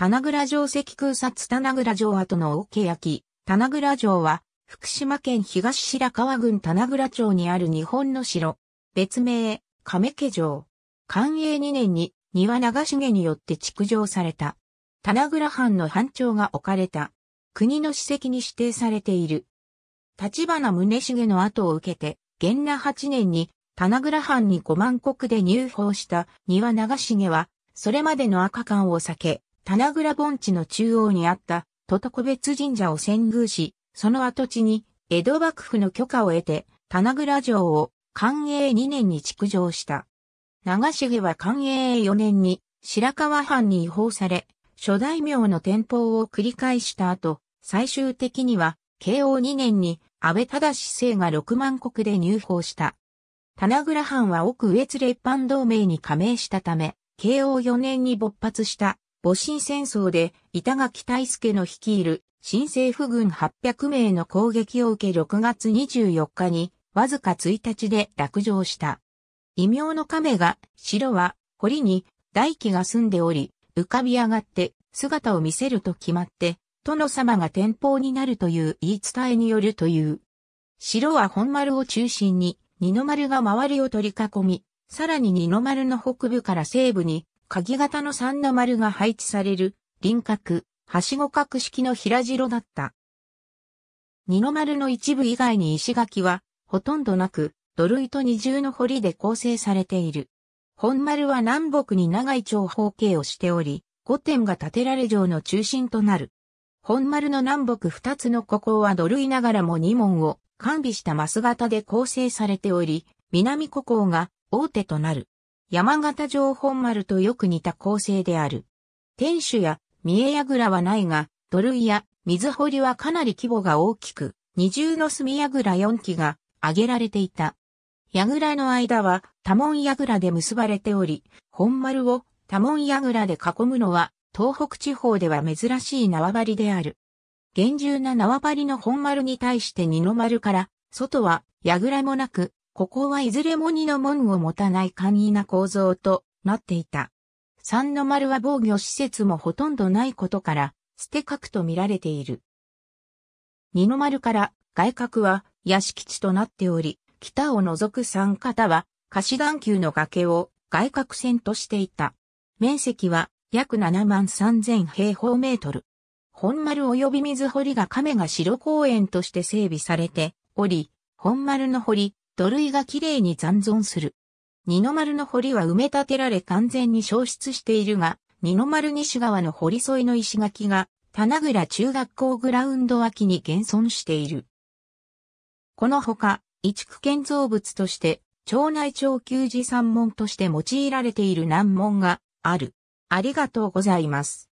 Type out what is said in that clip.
棚倉城石空札棚倉城跡の大け焼き、棚倉城は、福島県東白川郡棚倉町にある日本の城。別名、亀家城。寛永2年に、庭長重によって築城された。棚倉藩の藩庁が置かれた。国の史跡に指定されている。立花宗重の後を受けて、元那8年に、棚倉藩に5万石で入法した庭長重は、それまでの赤間を避け、棚倉盆地の中央にあった、都々別神社を遷宮し、その跡地に、江戸幕府の許可を得て、棚倉城を、寛永2年に築城した。長重は寛永4年に、白河藩に移法され、諸大名の転保を繰り返した後、最終的には、慶応2年に、安倍忠政が六万国で入法した。棚倉藩は奥越列藩同盟に加盟したため、慶応4年に勃発した戊辰戦争で板垣大助の率いる新政府軍800名の攻撃を受け6月24日にわずか1日で落城した。異名の亀が城は堀に大輝が住んでおり浮かび上がって姿を見せると決まって殿様が天保になるという言い伝えによるという。城は本丸を中心に二の丸が周りを取り囲み、さらに二の丸の北部から西部に鍵型の3の丸が配置される、輪郭、はしご角式の平城だった。二の丸の一部以外に石垣は、ほとんどなく、土塁と二重の堀で構成されている。本丸は南北に長い長方形をしており、5点が建てられ城の中心となる。本丸の南北2つの孤高は土塁ながらも2門を完備したマス型で構成されており、南孤高が大手となる。山形城本丸とよく似た構成である。天守や三重櫓はないが、土塁や水堀はかなり規模が大きく、二重の隅櫓4基が挙げられていた。櫓の間は多門櫓で結ばれており、本丸を多門櫓で囲むのは東北地方では珍しい縄張りである。厳重な縄張りの本丸に対して二の丸から、外は櫓もなく、ここはいずれも二の門を持たない簡易な構造となっていた。三の丸は防御施設もほとんどないことから、捨て角と見られている。二の丸から外角は屋敷地となっており、北を除く三方は貸し段丘の崖を外角線としていた。面積は約7万3000平方メートル。本丸及び水堀が亀が城公園として整備されており、本丸の堀、土塁が綺麗に残存する。二の丸の堀は埋め立てられ完全に消失しているが、二の丸西側の堀沿いの石垣が、棚倉中学校グラウンド脇に現存している。このほか、一区建造物として、町内町給寺山門として用いられている難問がある。ありがとうございます。